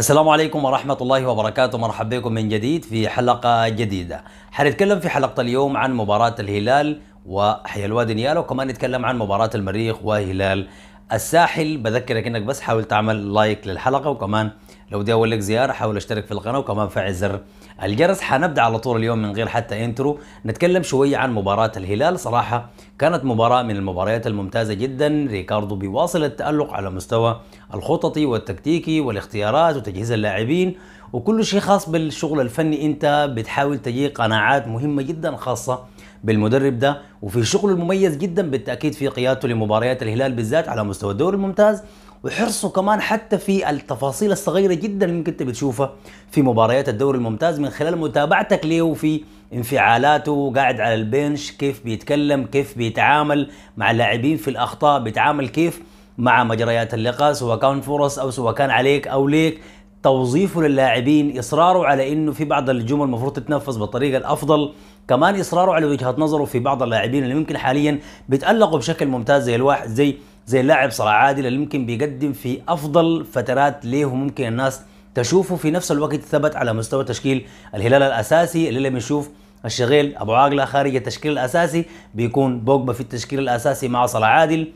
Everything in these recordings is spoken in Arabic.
السلام عليكم ورحمة الله وبركاته مرحبا بكم من جديد في حلقة جديدة حنتكلم في حلقة اليوم عن مباراة الهلال وحي الوادي نيال وكمان نتكلم عن مباراة المريخ وهلال الساحل بذكرك انك بس حاول تعمل لايك للحلقة وكمان لو دي اول لك زياره حاول اشترك في القناه وكمان فعل زر الجرس حنبدا على طول اليوم من غير حتى انترو نتكلم شويه عن مباراه الهلال صراحه كانت مباراه من المباريات الممتازه جدا ريكاردو بيواصل التالق على مستوى الخططي والتكتيكي والاختيارات وتجهيز اللاعبين وكل شيء خاص بالشغل الفني انت بتحاول تجيب قناعات مهمه جدا خاصه بالمدرب ده وفي شغله المميز جدا بالتاكيد في قيادته لمباريات الهلال بالذات على مستوى الدوري الممتاز وحرصه كمان حتى في التفاصيل الصغيره جدا اللي ممكن انت بتشوفها في مباريات الدوري الممتاز من خلال متابعتك له في انفعالاته قاعد على البنش كيف بيتكلم كيف بيتعامل مع اللاعبين في الاخطاء بيتعامل كيف مع مجريات اللقاء سواء كان فرص او سواء كان عليك او ليك توظيفه للاعبين اصراره على انه في بعض الجمل المفروض تتنفس بالطريقه الافضل كمان اصراره على وجهه نظره في بعض اللاعبين اللي ممكن حاليا بيتالقوا بشكل ممتاز زي الواحد زي زي اللاعب صلاح عادل اللي ممكن بيقدم في افضل فترات ليه ممكن الناس تشوفه في نفس الوقت ثبت على مستوى تشكيل الهلال الاساسي اللي لما يشوف الشغيل ابو عاقله خارج التشكيل الاساسي بيكون بوجبا في التشكيل الاساسي مع صلاح عادل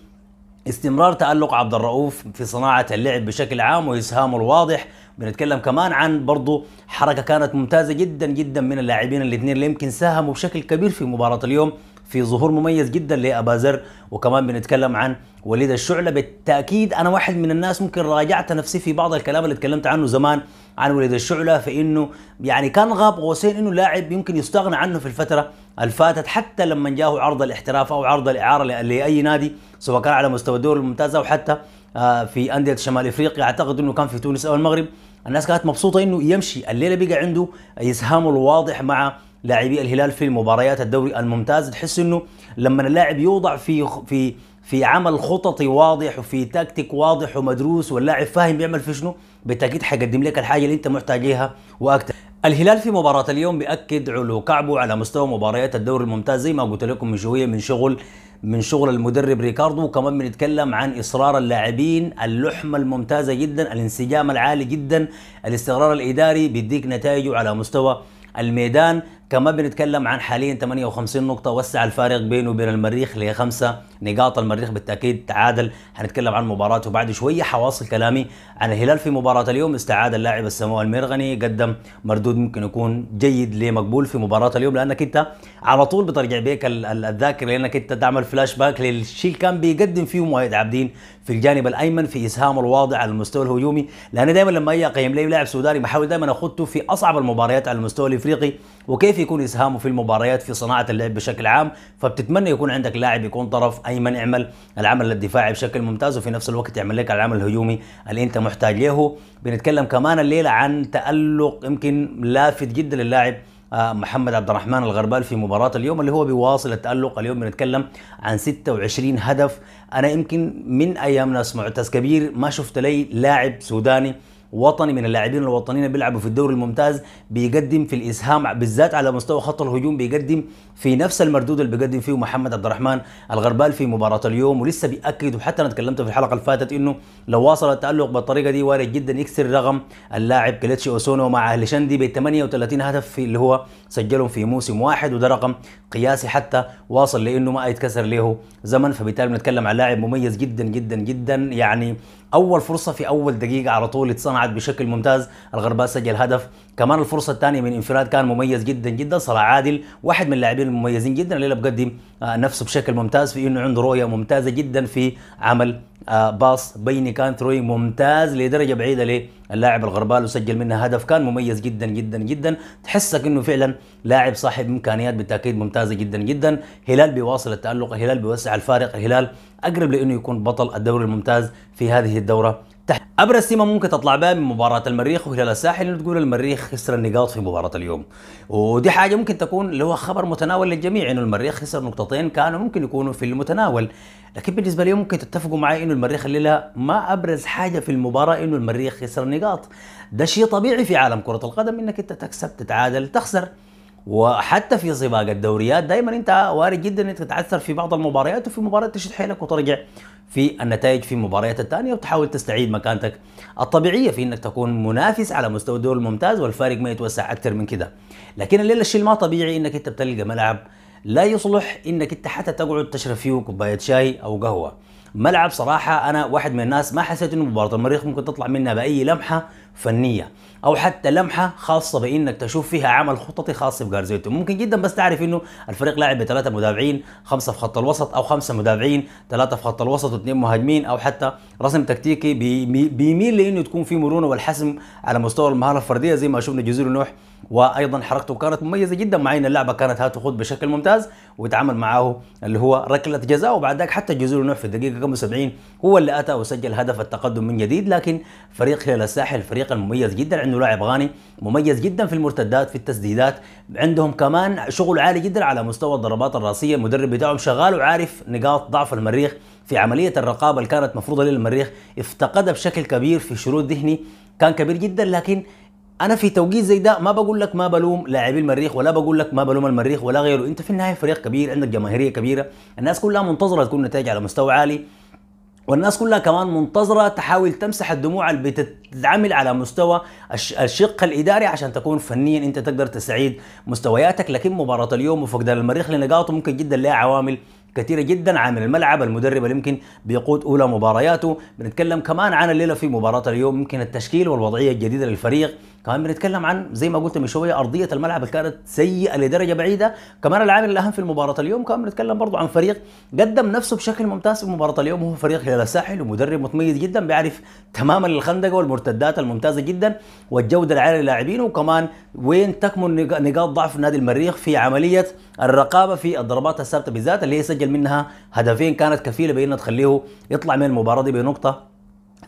استمرار تألق عبد الرؤوف في صناعة اللعب بشكل عام وإسهامه الواضح بنتكلم كمان عن برضه حركة كانت ممتازة جدا جدا من اللاعبين الاثنين اللي يمكن ساهموا بشكل كبير في مباراة اليوم في ظهور مميز جدا لابا زر وكمان بنتكلم عن وليد الشعلة بالتاكيد انا واحد من الناس ممكن راجعت نفسي في بعض الكلام اللي اتكلمت عنه زمان عن وليد الشعلة فانه يعني كان غاب قوسين انه لاعب يمكن يستغنى عنه في الفتره الفاتت حتى لما جاه عرض الاحتراف او عرض الاعاره لاي نادي سواء كان على مستوى الدوري الممتاز او حتى آه، في انديه شمال افريقيا اعتقد انه كان في تونس او المغرب الناس كانت مبسوطه انه يمشي الليله بقى عنده اسهامه الواضح مع لاعبي الهلال في مباريات الدوري الممتاز تحس انه لما اللاعب يوضع في في في عمل خططي واضح وفي تكتيك واضح ومدروس واللاعب فاهم بيعمل في شنو بالتاكيد حيقدم لك الحاجه اللي انت محتاج ليها واكثر الهلال في مباراة اليوم بأكد علو كعبه على مستوى مباريات الدوري الممتاز زي ما قلت لكم من شوية من شغل من شغل المدرب ريكاردو وكمان بنتكلم عن إصرار اللاعبين اللحمة الممتازة جدا الانسجام العالي جدا الاستقرار الإداري بيديك نتائجه على مستوى الميدان كما بنتكلم عن حاليا 58 نقطة وسع الفارق بينه وبين المريخ اللي هي خمسة نقاط المريخ بالتأكيد تعادل هنتكلم عن مباراته بعد شوية حواصل كلامي عن الهلال في مباراة اليوم استعاد اللاعب السماء المرغني قدم مردود ممكن يكون جيد لمقبول في مباراة اليوم لأنك أنت على طول بترجع بيك الذاكرة لأنك أنت تعمل فلاش باك للشيء اللي كان بيقدم فيه مؤيد عابدين في الجانب الأيمن في إسهامه الواضع على المستوى الهجومي لأن دائما لما أجي أقيم لي لاعب سوداني بحاول دائما أخذته في أصعب المباريات على المستوى الإفريقي وكيف يكون اسهامه في المباريات في صناعه اللعب بشكل عام فبتتمنى يكون عندك لاعب يكون طرف ايمن يعمل العمل الدفاعي بشكل ممتاز وفي نفس الوقت يعمل لك العمل الهجومي اللي انت محتاج له بنتكلم كمان الليله عن تالق يمكن لافت جدا للاعب آه، محمد عبد الرحمن الغربال في مباراة اليوم اللي هو بيواصل التألق اليوم بنتكلم عن 26 هدف أنا يمكن من أيام ناس معتز كبير ما شفت لي لاعب سوداني وطني من اللاعبين الوطنيين بيلعبوا في الدوري الممتاز بيقدم في الاسهام بالذات على مستوى خط الهجوم بيقدم في نفس المردود اللي بيقدم فيه محمد عبد الرحمن الغربال في مباراه اليوم ولسه بياكد وحتى انا تكلمت في الحلقه اللي فاتت انه لو واصل التالق بالطريقه دي وارد جدا يكسر رقم اللاعب كليتشي اوسونو مع اهل شندي ب 38 هدف في اللي هو سجلهم في موسم واحد وده رقم قياسي حتى واصل لانه ما يتكسر له زمن فبالتالي بنتكلم عن لاعب مميز جدا جدا جدا يعني اول فرصه في اول دقيقه على طول اتصنعت بشكل ممتاز الغرباء سجل هدف كمان الفرصه الثانيه من انفراد كان مميز جدا جدا صلاح عادل واحد من اللاعبين المميزين جدا اللي بقدم آه، نفسه بشكل ممتاز في انه عنده رؤيه ممتازه جدا في عمل آه، باص بيني كان تروي ممتاز لدرجه بعيده للاعب الغربال وسجل منها هدف كان مميز جدا جدا جدا تحسك انه فعلا لاعب صاحب امكانيات بالتاكيد ممتازه جدا جدا هلال بيواصل التالق الهلال بيوسع الفارق الهلال اقرب لانه يكون بطل الدوري الممتاز في هذه الدوره تحت ابرز سمه ممكن تطلع بها من مباراه المريخ وهلال الساحل انه تقول المريخ خسر النقاط في مباراه اليوم ودي حاجه ممكن تكون اللي هو خبر متناول للجميع انه المريخ خسر نقطتين كانوا ممكن يكونوا في المتناول لكن بالنسبه لي ممكن تتفقوا معي انه المريخ الليله ما ابرز حاجه في المباراه انه المريخ خسر النقاط. ده شيء طبيعي في عالم كره القدم انك انت تكسب تتعادل تخسر وحتى في سباق الدوريات دائما انت وارد جدا انك تتعثر في بعض المباريات وفي مباراه تشد حيلك وترجع في النتائج في المباريات الثانيه وتحاول تستعيد مكانتك الطبيعيه في انك تكون منافس على مستوى الدوري الممتاز والفارق ما يتوسع اكثر من كده لكن الليله الشيء ما طبيعي انك انت بتلقى ملعب لا يصلح انك انت حتى تقعد تشرب فيه كوبايه شاي او قهوه ملعب صراحه انا واحد من الناس ما حسيت انه مباراه المريخ ممكن تطلع منها باي لمحه فنيه او حتى لمحه خاصه بانك تشوف فيها عمل خططي خاص بجارزيتو ممكن جدا بس تعرف انه الفريق لاعب بثلاثه مدافعين خمسه في خط الوسط او خمسه مدافعين ثلاثه في خط الوسط واثنين مهاجمين او حتى رسم تكتيكي بيميل لانه تكون في مرونه والحسم على مستوى المهاره الفرديه زي ما شفنا جزيرة نوح وايضا حركته كانت مميزه جدا مع ان اللعبه كانت هات وخذ بشكل ممتاز ويتعامل معاه اللي هو ركله جزاء وبعد ذاك حتى جزيرو نوح في الدقيقه 75 70 هو اللي اتى وسجل هدف التقدم من جديد لكن فريق هلال الساحل فريق المميز جدا عنده لاعب غاني مميز جدا في المرتدات في التسديدات عندهم كمان شغل عالي جدا على مستوى الضربات الراسيه المدرب بتاعهم شغال وعارف نقاط ضعف المريخ في عمليه الرقابه اللي كانت مفروضه للمريخ افتقدها بشكل كبير في شروط ذهني كان كبير جدا لكن انا في توقيت زي ده ما بقول لك ما بلوم لاعبي المريخ ولا بقول لك ما بلوم المريخ ولا غيره انت في النهايه فريق كبير عندك جماهيريه كبيره الناس كلها منتظره تكون نتائج على مستوى عالي والناس كلها كمان منتظرة تحاول تمسح الدموع اللي بتتعمل على مستوى الشق الإداري عشان تكون فنيا أنت تقدر تستعيد مستوياتك لكن مباراة اليوم وفقدان المريخ لنقاطه ممكن جدا لها عوامل كثيرة جدا عامل الملعب المدرب اللي يمكن بيقود أولى مبارياته بنتكلم كمان عن الليلة في مباراة اليوم ممكن التشكيل والوضعية الجديدة للفريق كمان بنتكلم عن زي ما قلت من شويه ارضيه الملعب اللي كانت سيئه لدرجه بعيده كمان العامل الاهم في المباراه اليوم كمان بنتكلم برضه عن فريق قدم نفسه بشكل ممتاز في مباراه اليوم وهو فريق هلال الساحل ومدرب متميز جدا بيعرف تماما الخندقه والمرتدات الممتازه جدا والجوده العاليه للاعبين وكمان وين تكمن نقاط ضعف نادي المريخ في عمليه الرقابه في الضربات الثابته بالذات اللي هي سجل منها هدفين كانت كفيله بانها تخليه يطلع من المباراه دي بنقطه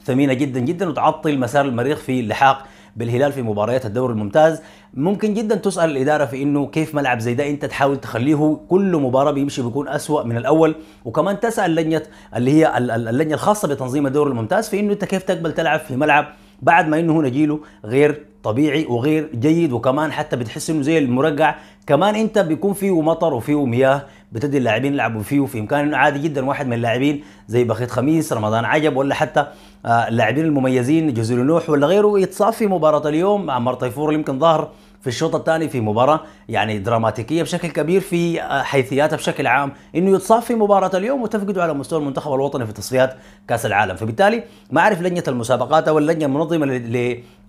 ثمينه جدا جدا وتعطل مسار المريخ في لحاق بالهلال في مباريات الدوري الممتاز ممكن جدا تسال الاداره في انه كيف ملعب زي ده انت تحاول تخليه كل مباراه بيمشي بيكون اسوا من الاول وكمان تسال لجنه اللي هي اللجنه الخاصه بتنظيم الدوري الممتاز في انه انت كيف تقبل تلعب في ملعب بعد ما انه هنا جيله غير طبيعي وغير جيد وكمان حتى بتحس انه زي المرقع كمان انت بيكون فيه مطر وفيه مياه بتدي اللاعبين يلعبوا فيه وفي امكان انه عادي جدا واحد من اللاعبين زي بخيت خميس رمضان عجب ولا حتى آه، اللاعبين المميزين جزيل نوح ولا غيره يتصاب في مباراه اليوم عمار آه، طيفور يمكن ظهر في الشوط الثاني في مباراة يعني دراماتيكية بشكل كبير في آه، حيثياتها بشكل عام انه يتصاب في مباراة اليوم وتفقده على مستوى المنتخب الوطني في تصفيات كأس العالم، فبالتالي ما اعرف لجنة المسابقات او اللجنة المنظمة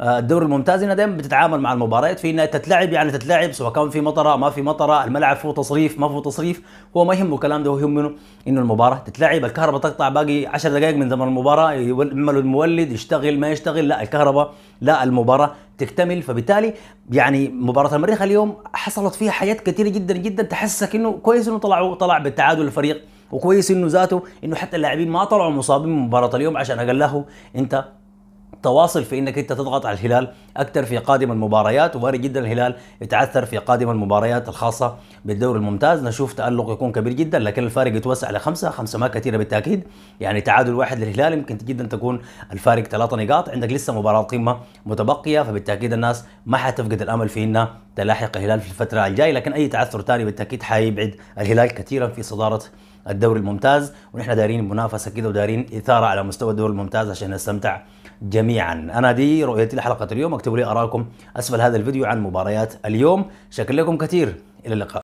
آه، الدوري الممتاز انها دائما بتتعامل مع المباريات في انها تتلعب يعني تتلعب سواء كان في مطره ما في مطره الملعب فيه تصريف ما فيه تصريف هو ما يهمه الكلام ده هو يهمه انه المباراه تتلعب الكهرباء تقطع باقي 10 دقائق من زمن المباراه يعملوا المولد يشتغل ما يشتغل لا الكهرباء لا المباراه تكتمل فبالتالي يعني مباراه المريخ اليوم حصلت فيها حاجات كثيره جدا جدا تحسسك انه كويس انه طلعوا طلع بالتعادل الفريق وكويس انه ذاته انه حتى اللاعبين ما طلعوا مصابين من مباراه اليوم عشان اقل له انت تواصل في انك انت تضغط على الهلال اكثر في قادم المباريات وارد جدا الهلال يتعثر في قادم المباريات الخاصه بالدوري الممتاز نشوف تالق يكون كبير جدا لكن الفارق يتوسع لخمسه خمسه ما كثيره بالتاكيد يعني تعادل واحد للهلال يمكن جدا تكون الفارق ثلاثه نقاط عندك لسه مباراه قمه متبقيه فبالتاكيد الناس ما حتفقد الامل في انها تلاحق الهلال في الفتره الجايه لكن اي تعثر ثاني بالتاكيد حيبعد الهلال كثيرا في صداره الدوري الممتاز ونحن دارين منافسه كده ودارين اثاره على مستوى الدوري الممتاز عشان نستمتع جميعا أنا دي رؤيتي لحلقة اليوم اكتبوا لي أراءكم أسفل هذا الفيديو عن مباريات اليوم شكرا لكم كثير إلى اللقاء